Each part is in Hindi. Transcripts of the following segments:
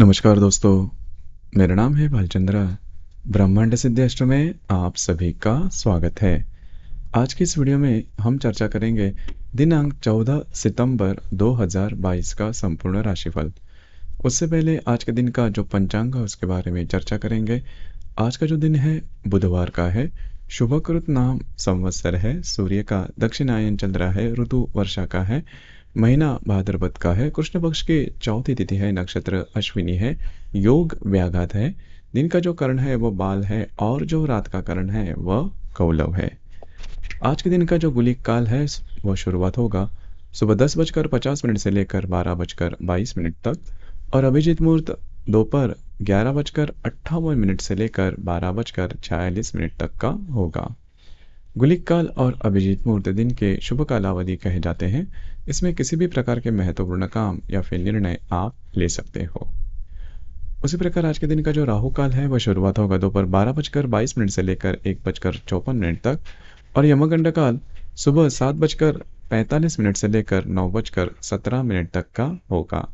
नमस्कार दोस्तों मेरा नाम है भालचंद्रा ब्रह्मांड अष्ट में आप सभी का स्वागत है आज की इस वीडियो में हम चर्चा करेंगे दिनांक 14 सितंबर 2022 का संपूर्ण राशिफल उससे पहले आज के दिन का जो पंचांग है उसके बारे में चर्चा करेंगे आज का जो दिन है बुधवार का है शुभकृत नाम संवत्सर है सूर्य का दक्षिणायन चल रहा है ऋतु वर्षा का है महीना भाद्रपद का है कृष्ण पक्ष की चौथी तिथि है नक्षत्र अश्विनी है योग व्याघात है दिन का जो करण है वह बाल है और जो रात का करण है वह कौलव है आज के दिन का जो गुलिक काल है वह शुरुआत होगा सुबह दस बजकर पचास मिनट से लेकर बारह बजकर बाईस मिनट तक और अभिजीत मुहूर्त दोपहर ग्यारह बजकर अट्ठावन मिनट से लेकर बारह बजकर छियालीस मिनट तक का होगा गुलिक काल और अभिजीत मुहूर्त दिन के शुभ कालावधि कहे जाते हैं इसमें किसी भी प्रकार के महत्वपूर्ण काम या फिर निर्णय आप ले सकते हो उसी प्रकार आज के दिन का जो राहु काल है वह शुरुआत होगा दोपहर बारह बजकर बाईस मिनट से लेकर एक बजकर चौपन मिनट तक और यमगंड काल सुबह सात बजकर पैंतालीस मिनट से लेकर नौ बजकर सत्रह मिनट तक का होगा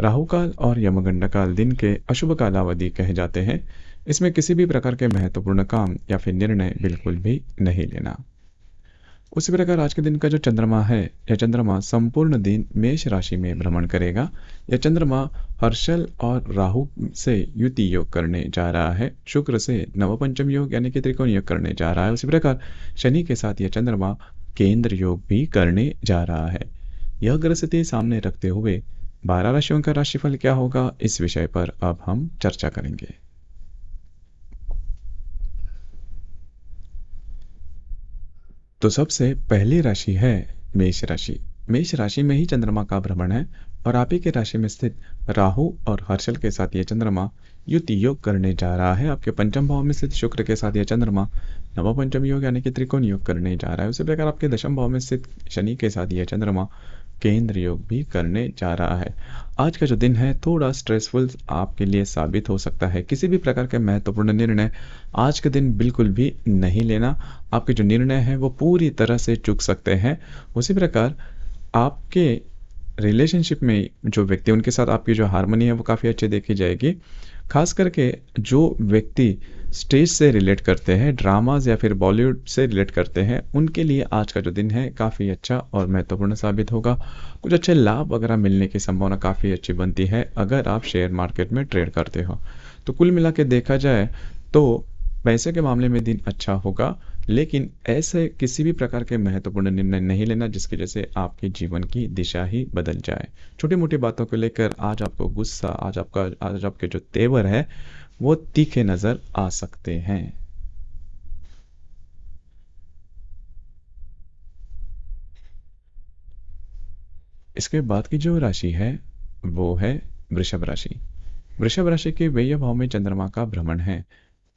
राहु काल और यमगंड काल दिन के अशुभ कालावधि कहे जाते हैं इसमें किसी भी प्रकार के महत्वपूर्ण काम या फिर निर्णय बिल्कुल भी नहीं लेना उसी प्रकार आज के दिन का जो चंद्रमा है यह चंद्रमा संपूर्ण दिन मेष राशि में भ्रमण करेगा यह चंद्रमा हर्षल और राहु से युति योग करने जा रहा है शुक्र से नवपंचम योग यानी कि त्रिकोण योग करने जा रहा है उसी प्रकार शनि के साथ यह चंद्रमा केंद्र योग भी करने जा रहा है यह ग्रह स्थिति सामने रखते हुए बारह राशियों का राशिफल क्या होगा इस विषय पर अब हम चर्चा करेंगे तो सबसे पहली राशि है मेष राशि मेष राशि में ही चंद्रमा का भ्रमण है और आप ही के राशि में स्थित राहु और हर्षल के साथ ये चंद्रमा युति योग करने जा रहा है आपके पंचम भाव में स्थित शुक्र के साथ यह चंद्रमा नव पंचम योग यानी कि त्रिकोण योग करने जा रहा है उसी प्रकार आपके दशम भाव में स्थित शनि के साथ यह चंद्रमा केंद्र योग भी करने जा रहा है आज का जो दिन है थोड़ा स्ट्रेसफुल आपके लिए साबित हो सकता है किसी भी प्रकार के महत्वपूर्ण निर्णय आज के दिन बिल्कुल भी नहीं लेना आपके जो निर्णय हैं वो पूरी तरह से चुक सकते हैं उसी प्रकार आपके रिलेशनशिप में जो व्यक्ति उनके साथ आपकी जो हारमोनी है वो काफ़ी अच्छी देखी जाएगी खास करके जो व्यक्ति स्टेज से रिलेट करते हैं ड्रामाज या फिर बॉलीवुड से रिलेट करते हैं उनके लिए आज का जो दिन है काफ़ी अच्छा और महत्वपूर्ण साबित होगा कुछ अच्छे लाभ वगैरह मिलने की संभावना काफ़ी अच्छी बनती है अगर आप शेयर मार्केट में ट्रेड करते हो तो कुल मिला देखा जाए तो पैसे के मामले में दिन अच्छा होगा लेकिन ऐसे किसी भी प्रकार के महत्वपूर्ण निर्णय नहीं लेना जिसकी वजह से आपके जीवन की दिशा ही बदल जाए छोटी मोटी बातों को लेकर आज आपको गुस्सा आज आपका आज आपके जो तेवर है वो तीखे नज़र आ सकते हैं इसके बाद की जो राशि है वो है वृषभ राशि वृषभ राशि के व्यय भाव में चंद्रमा का भ्रमण है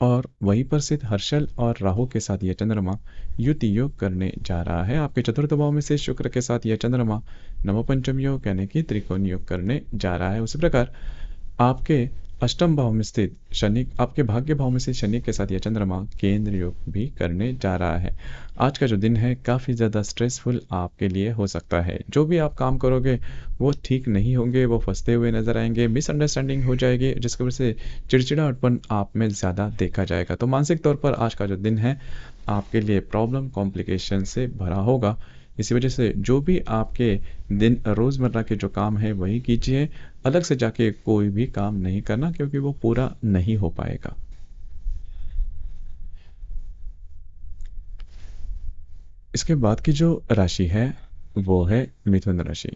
और वहीं पर स्थित हर्षल और राहु के साथ यह चंद्रमा युति योग करने जा रहा है आपके चतुर्थ भाव में से शुक्र के साथ यह चंद्रमा नवपंचम योग यानी कि त्रिकोण योग करने जा रहा है उसी प्रकार आपके अष्टम भाव में स्थित शनि आपके भाग्य भाव में स्थित शनि के साथ यह चंद्रमा केंद्र योग भी करने जा रहा है आज का जो दिन है काफ़ी ज़्यादा स्ट्रेसफुल आपके लिए हो सकता है जो भी आप काम करोगे वो ठीक नहीं होंगे वो फंसते हुए नजर आएंगे मिसअंडरस्टैंडिंग हो जाएगी जिसकी वजह से चिड़चिड़ा उत्पन्न आप में ज़्यादा देखा जाएगा तो मानसिक तौर पर आज का जो दिन है आपके लिए प्रॉब्लम कॉम्प्लिकेशन से भरा होगा इसी वजह से जो भी आपके दिन रोज़मर्रा के जो काम है वही कीजिए अलग से जाके कोई भी काम नहीं करना क्योंकि वो पूरा नहीं हो पाएगा इसके बाद की जो राशि है वो है मिथुन राशि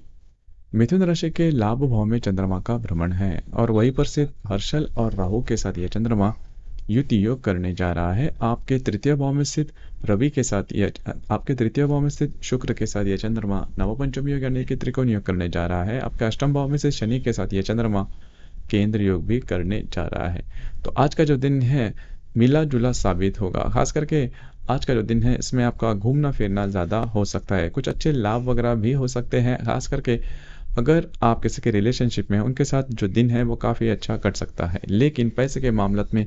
मिथुन राशि के लाभ भाव में चंद्रमा का भ्रमण है और वहीं पर से हर्षल और राहु के साथ यह चंद्रमा युति योग करने जा रहा है आपके तृतीय भाव में स्थित रवि के साथ यह आपके तृतीय भाव में स्थित शुक्र के साथ यह चंद्रमा नवपंचम योग यानी कि त्रिकोण योग करने जा रहा है आपके अष्टम भाव में से शनि के साथ यह चंद्रमा केंद्र योग भी करने जा रहा है तो आज का जो दिन है मिला जुला साबित होगा खास करके आज का जो दिन है इसमें आपका घूमना फिरना ज़्यादा हो सकता है कुछ अच्छे लाभ वगैरह भी हो सकते हैं खास करके अगर आप किसी के रिलेशनशिप में उनके साथ जो दिन है वो काफ़ी अच्छा कट सकता है लेकिन पैसे के मामलत में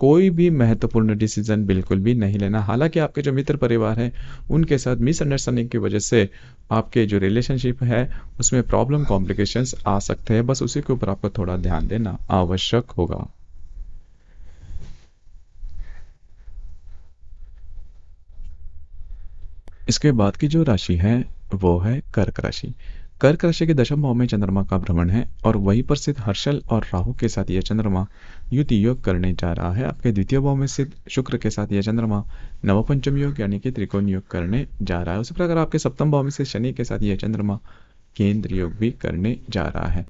कोई भी महत्वपूर्ण डिसीजन बिल्कुल भी नहीं लेना हालांकि आपके जो मित्र परिवार हैं उनके साथ मिसअंडरस्टैंडिंग की वजह से आपके जो रिलेशनशिप है उसमें प्रॉब्लम कॉम्प्लिकेशंस आ सकते हैं बस उसी के ऊपर आपको थोड़ा ध्यान देना आवश्यक होगा इसके बाद की जो राशि है वो है कर्क राशि कर्क राशि के दशम भाव में चंद्रमा का भ्रमण है और वहीं पर स्थित हर्षल और राहु के साथ यह चंद्रमा युति योग करने जा रहा है आपके द्वितीय भाव में स्थित शुक्र के साथ यह चंद्रमा नवपंचम योग यानी कि त्रिकोण योग करने जा रहा है उसी प्रकार आपके सप्तम भाव में स्थित शनि के साथ यह चंद्रमा केंद्र योग भी करने जा रहा है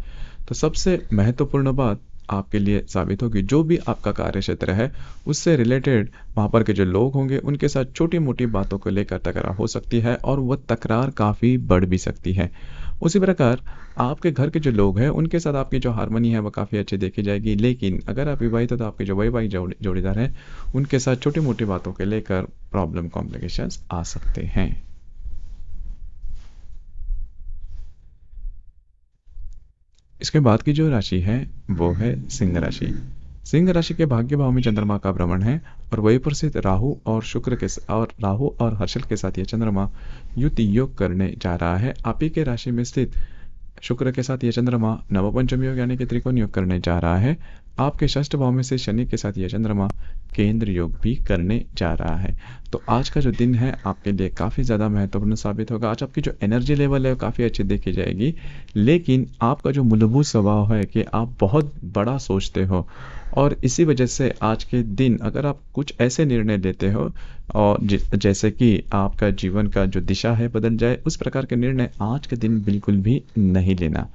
तो सबसे महत्वपूर्ण बात आपके लिए साबित होगी जो भी आपका कार्य क्षेत्र है उससे रिलेटेड वहाँ पर के जो लोग होंगे उनके साथ छोटी मोटी बातों को लेकर तकरार हो सकती है और वह तकरार काफ़ी बढ़ भी सकती है उसी प्रकार आपके घर के जो लोग हैं उनके साथ आपकी जो हारमोनी है वह काफ़ी अच्छी देखी जाएगी लेकिन अगर आप विवाहित हो तो आपके जो वैवाहिक जोड़ीदार हैं उनके साथ छोटी मोटी बातों के लेकर प्रॉब्लम कॉम्प्लिकेशंस आ सकते हैं इसके बाद की जो राशि है वो है सिंह राशि सिंह राशि के भाग्य भाव में चंद्रमा का भ्रमण है और वही पर स्थित राहु और शुक्र के और राहु और हर्षल के साथ यह चंद्रमा युति योग करने जा रहा है आप ही के राशि में स्थित शुक्र के साथ ये चंद्रमा नवपंचमी योग यानी कि त्रिकोण योग करने जा रहा है आपके षष्ठ भाव में से शनि के साथ यह चंद्रमा केंद्र योग भी करने जा रहा है तो आज का जो दिन है आपके लिए काफ़ी ज़्यादा महत्वपूर्ण साबित होगा आज आपकी जो एनर्जी लेवल है वो काफ़ी अच्छी देखी जाएगी लेकिन आपका जो मूलभूत स्वभाव है कि आप बहुत बड़ा सोचते हो और इसी वजह से आज के दिन अगर आप कुछ ऐसे निर्णय लेते हो और जैसे कि आपका जीवन का जो दिशा है बदल जाए उस प्रकार के निर्णय आज के दिन बिल्कुल भी नहीं लेना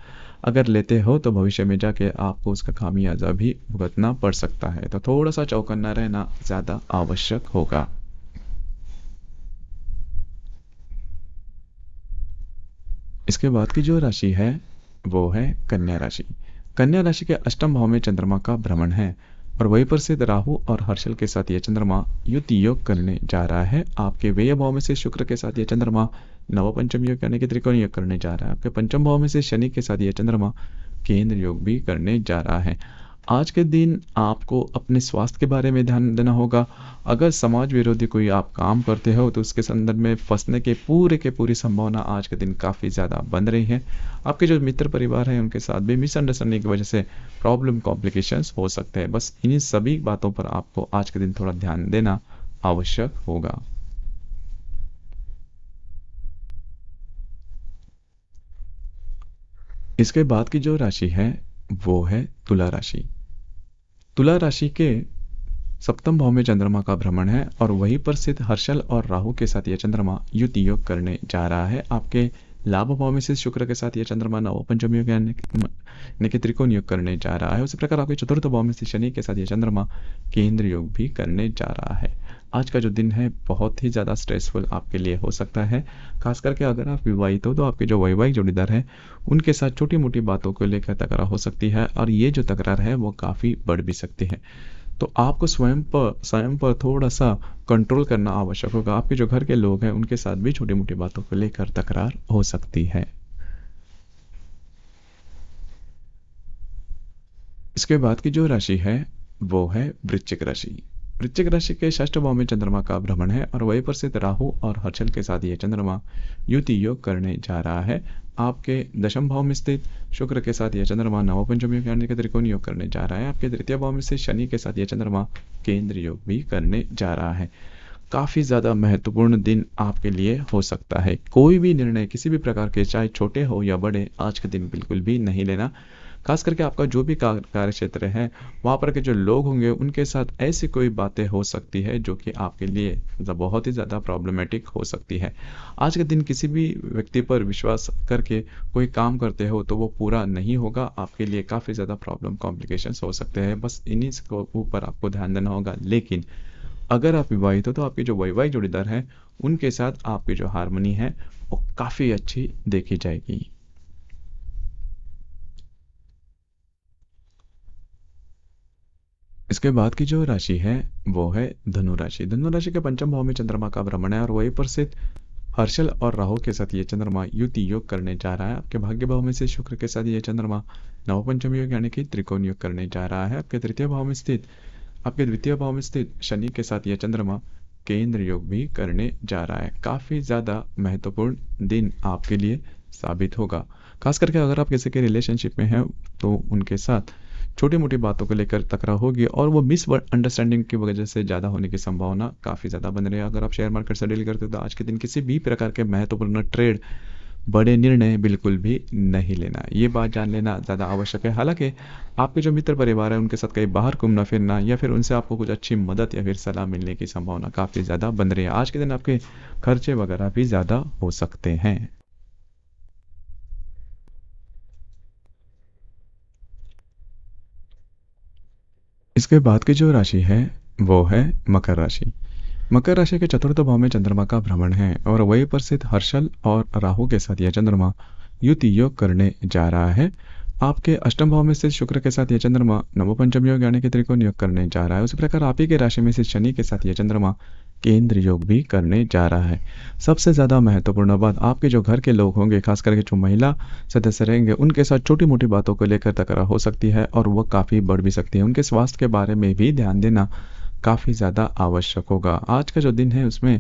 अगर लेते हो तो भविष्य में जाके आपको उसका खामियाजा भी भुगतना पड़ सकता है तो थोड़ा सा चौकन्ना रहना ज़्यादा आवश्यक होगा इसके बाद की जो राशि है वो है कन्या राशि कन्या राशि के अष्टम भाव में चंद्रमा का भ्रमण है और वही पर राहु और हर्षल के साथ यह चंद्रमा युद्ध योग करने जा रहा है आपके व्यय भाव में से शुक्र के साथ यह चंद्रमा नव पंचम योग यानी कि त्रिकोण योग करने जा रहा है आपके पंचम भाव में से शनि के साथ यह चंद्रमा केंद्र योग भी करने जा रहा है आज के दिन आपको अपने स्वास्थ्य के बारे में ध्यान देना होगा अगर समाज विरोधी कोई आप काम करते हो तो उसके संदर्भ में फंसने के पूरे के पूरी संभावना आज के दिन काफ़ी ज़्यादा बन रही है आपके जो मित्र परिवार हैं उनके साथ भी मिसअंडरस्टैंडिंग की वजह से प्रॉब्लम कॉम्प्लिकेशंस हो सकते हैं बस इन्हीं सभी बातों पर आपको आज के दिन थोड़ा ध्यान देना आवश्यक होगा इसके बाद की जो राशि है वो है तुला राशि तुला राशि के सप्तम भाव में चंद्रमा का भ्रमण है और वहीं पर स्थित हर्षल और राहु के साथ यह चंद्रमा युति योग करने जा रहा है आपके लाभ भाव में स्थित शुक्र के साथ यह चंद्रमा नव पंचम योग के त्रिकोण योग करने जा रहा है उसी प्रकार आपके चतुर्थ भाव में स्थित शनि के साथ यह चंद्रमा केंद्र योग भी करने जा रहा है आज का जो दिन है बहुत ही ज़्यादा स्ट्रेसफुल आपके लिए हो सकता है खास करके अगर आप विवाहित हो तो आपके जो वैवाहिक जोड़ीदार हैं उनके साथ छोटी मोटी बातों को लेकर तकरार हो सकती है और ये जो तकरार है वो काफ़ी बढ़ भी सकती है तो आपको स्वयं पर स्वयं पर थोड़ा सा कंट्रोल करना आवश्यक होगा आपके जो घर के लोग हैं उनके साथ भी छोटी मोटी बातों को लेकर तकरार हो सकती है इसके बाद की जो राशि है वो है वृश्चिक राशि वृश्चिक राशि के षष्ठ भाव में चंद्रमा का भ्रमण है और वही पर स्थित राहु और हर्षल के साथ ये चंद्रमा युति योग करने जा रहा है आपके दशम भाव में स्थित शुक्र के साथ यह चंद्रमा नवपंचम योग के त्रिकोण योग करने जा रहा है आपके तृतीय भाव में स्थित शनि के साथ यह चंद्रमा केंद्र योग भी करने जा रहा है काफ़ी ज़्यादा महत्वपूर्ण दिन आपके लिए हो सकता है कोई भी निर्णय किसी भी प्रकार के चाहे छोटे हो या बड़े आज के दिन बिल्कुल भी नहीं लेना खास करके आपका जो भी कार्य क्षेत्र है वहाँ पर के जो लोग होंगे उनके साथ ऐसी कोई बातें हो सकती है जो कि आपके लिए मतलब बहुत ही ज़्यादा प्रॉब्लमेटिक हो सकती है आज के दिन किसी भी व्यक्ति पर विश्वास करके कोई काम करते हो तो वो पूरा नहीं होगा आपके लिए काफ़ी ज़्यादा प्रॉब्लम कॉम्प्लिकेशन हो सकते हैं बस इन्हीं ऊपर आपको ध्यान देना होगा लेकिन अगर आप विवाहित हो तो आपके जो वैवाहिक जोड़ीदार हैं उनके साथ आपकी जो हारमोनी है वो काफ़ी अच्छी देखी जाएगी इसके बाद की जो राशि है वो है धनु राशि धनु राशि के पंचम भाव में चंद्रमा का भ्रमण है और वही पर स्थित हर्षल और राहु के साथ ये चंद्रमा युति योग करने जा रहा है आपके भाग्य भाव में से शुक्र के साथ ये चंद्रमा नवपंचम योग यानी कि त्रिकोण योग करने जा रहा है आपके तृतीय भाव में स्थित आपके द्वितीय भाव में स्थित शनि के साथ यह चंद्रमा केंद्र योग भी करने जा रहा है काफ़ी ज़्यादा महत्वपूर्ण दिन आपके लिए साबित होगा खास करके अगर आप किसी के रिलेशनशिप में हैं तो उनके साथ छोटी मोटी बातों को लेकर तकरा होगी और वो मिस अंडरस्टैंडिंग की वजह से ज़्यादा होने की संभावना काफ़ी ज़्यादा बन रही है अगर आप शेयर मार्केट से डील करते हो तो आज के दिन किसी भी प्रकार के महत्वपूर्ण ट्रेड बड़े निर्णय बिल्कुल भी नहीं लेना ये बात जान लेना ज़्यादा आवश्यक है हालांकि आपके जो मित्र परिवार है उनके साथ कहीं बाहर घूमना फिरना या फिर उनसे आपको कुछ अच्छी मदद या फिर सलाह मिलने की संभावना काफ़ी ज़्यादा बन रही है आज के दिन आपके खर्चे वगैरह भी ज़्यादा हो सकते हैं इसके बाद की जो राशि है वो है मकर राशि मकर राशि के चतुर्थ भाव में चंद्रमा का भ्रमण है और वही पर स्थित हर्षल और राहु के साथ यह चंद्रमा युति योग करने जा रहा है आपके अष्टम भाव में स्थित शुक्र के साथ यह चंद्रमा नवपंचम योग यानी के त्रिकोण योग करने जा रहा है उसी प्रकार आप ही के राशि में स्थित शनि के साथ यह चंद्रमा केंद्र योग भी करने जा रहा है सबसे ज़्यादा महत्वपूर्ण बात आपके जो घर के लोग होंगे खास करके जो महिला सदस्य रहेंगे उनके साथ छोटी मोटी बातों को लेकर तकरार हो सकती है और वह काफ़ी बढ़ भी सकती है उनके स्वास्थ्य के बारे में भी ध्यान देना काफ़ी ज़्यादा आवश्यक होगा आज का जो दिन है उसमें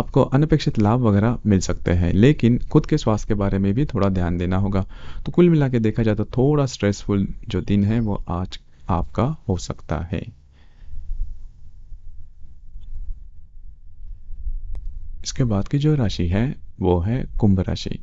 आपको अनपेक्षित लाभ वगैरह मिल सकते हैं लेकिन खुद के स्वास्थ्य के बारे में भी थोड़ा ध्यान देना होगा तो कुल मिला के देखा जाए तो थोड़ा स्ट्रेसफुल जो दिन है वो आज आपका हो सकता है इसके बाद की जो राशि है वो है कुंभ राशि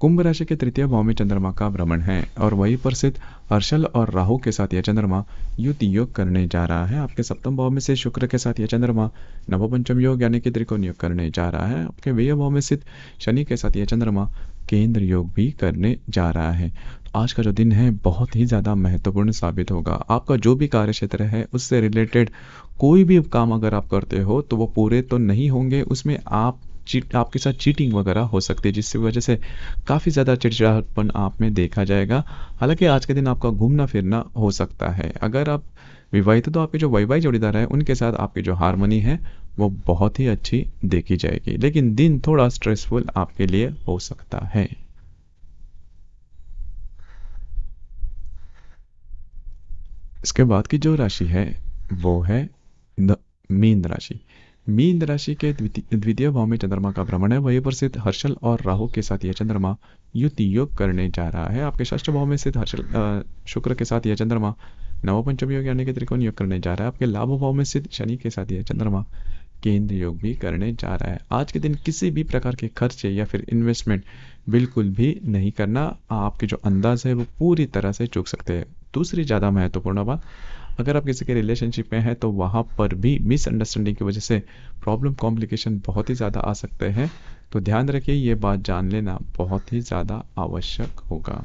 कुंभ राशि के तृतीय भाव में चंद्रमा का भ्रमण है और वही पर सिद्ध हर्षल और राहु के साथ यह चंद्रमा युद्ध योग करने जा रहा है आपके सप्तम भाव में से शुक्र के साथ यह चंद्रमा नवपंचम योग यानी कि त्रिकोण योग करने जा रहा है आपके व्यय भाव में स्थित शनि के साथ यह चंद्रमा केंद्र योग भी करने जा रहा है आज का जो दिन है बहुत ही ज़्यादा महत्वपूर्ण साबित होगा आपका जो भी कार्य क्षेत्र है उससे रिलेटेड कोई भी काम अगर आप करते हो तो वो पूरे तो नहीं होंगे उसमें आप चीट आपके साथ चीटिंग वगैरह हो सकती है जिसकी वजह से काफ़ी ज़्यादा चिड़चिड़ापन आप में देखा जाएगा हालांकि आज के दिन आपका घूमना फिरना हो सकता है अगर आप विवाहित तो, तो आपके जो वैवाहिक जोड़ीदार है उनके साथ आपकी जो हारमोनी है वो बहुत ही अच्छी देखी जाएगी लेकिन दिन थोड़ा स्ट्रेसफुल आपके लिए हो सकता है इसके बाद की जो राशि है वो है मीन राशि मीन राशि के द्वितीय भाव में चंद्रमा का भ्रमण है वहीं पर स्थित हर्षल और राहु के साथ यह चंद्रमा युति योग करने जा रहा है आपके षष्ठ भाव में स्थित हर्षल शुक्र के साथ यह चंद्रमा नवपंचमी योग यानी कि त्रिकोण योग करने जा रहा है आपके लाभ भाव में सिद्ध शनि के साथ यह चंद्रमा केंद्र योग भी करने जा रहा है आज के दिन किसी भी प्रकार के खर्चे या फिर इन्वेस्टमेंट बिल्कुल भी नहीं करना आपके जो अंदाज है वो पूरी तरह से चूक सकते हैं दूसरी ज़्यादा महत्वपूर्ण बात अगर आप किसी के रिलेशनशिप में हैं तो वहां पर भी मिसअंडरस्टैंडिंग की वजह से प्रॉब्लम कॉम्प्लिकेशन बहुत ही ज़्यादा आ सकते हैं तो ध्यान रखिए ये बात जान लेना बहुत ही ज़्यादा आवश्यक होगा